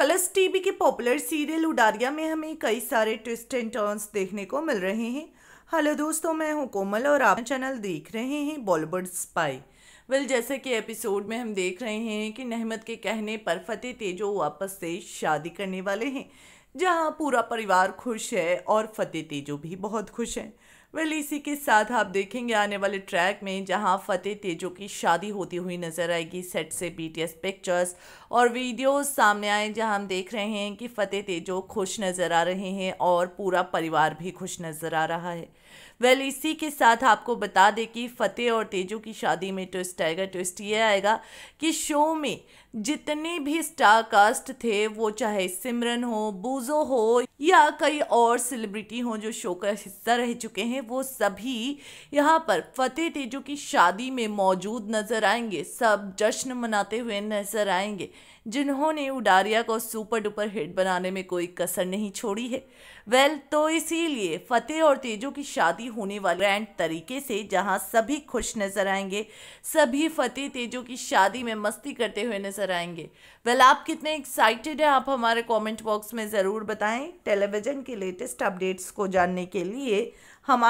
colours TV के popular serial Udaariyaan में हमें कई सारे ट्विस्ट एंड टर्न्स देखने को मिल रहे हैं हेलो दोस्तों मैं हूं कोमल और आप चैनल देख रहे हैं बॉलीवुड स्पाई वेल जैसे कि एपिसोड में हम देख रहे हैं कि नहमत के कहने पर फतेह तेजो वापस से शादी करने वाले हैं जहां पूरा परिवार खुश है और फतेह तेजो भी बहुत खुश है वेल इसी के साथ आप देखेंगे आने वाले ट्रैक में जहां फतेह तेजो की शादी होती हुई नज़र आएगी सेट से बीटीएस पिक्चर्स और वीडियोस सामने आए जहां हम देख रहे हैं कि फतेह तेजो खुश नज़र आ रहे हैं और पूरा परिवार भी खुश नज़र आ रहा है वेल इसी के साथ आपको बता दें कि फतेह और तेजो की शादी में ट्विस्ट आएगा ट्विस्ट ये आएगा कि शो में जितने भी स्टार कास्ट थे वो चाहे सिमरन हो बूजो हो या कई और सेलिब्रिटी हो जो शो का हिस्सा रह चुके हैं हैं वो सभी यहाँ पर फतेह तेजो की शादी में मौजूद नज़र आएंगे सब जश्न मनाते हुए नज़र आएंगे जिन्होंने उडारिया को सुपर डुपर हिट बनाने में कोई कसर नहीं छोड़ी है वेल well, तो इसीलिए फतेह और तेजो की शादी होने वाली ग्रैंड तरीके से जहां सभी खुश नज़र आएंगे सभी फतेह तेजो की शादी में मस्ती करते हुए नज़र आएंगे वेल well, आप कितने एक्साइटेड हैं आप हमारे कमेंट बॉक्स में ज़रूर बताएं टेलीविज़न के लेटेस्ट अपडेट्स को जानने के लिए हमारे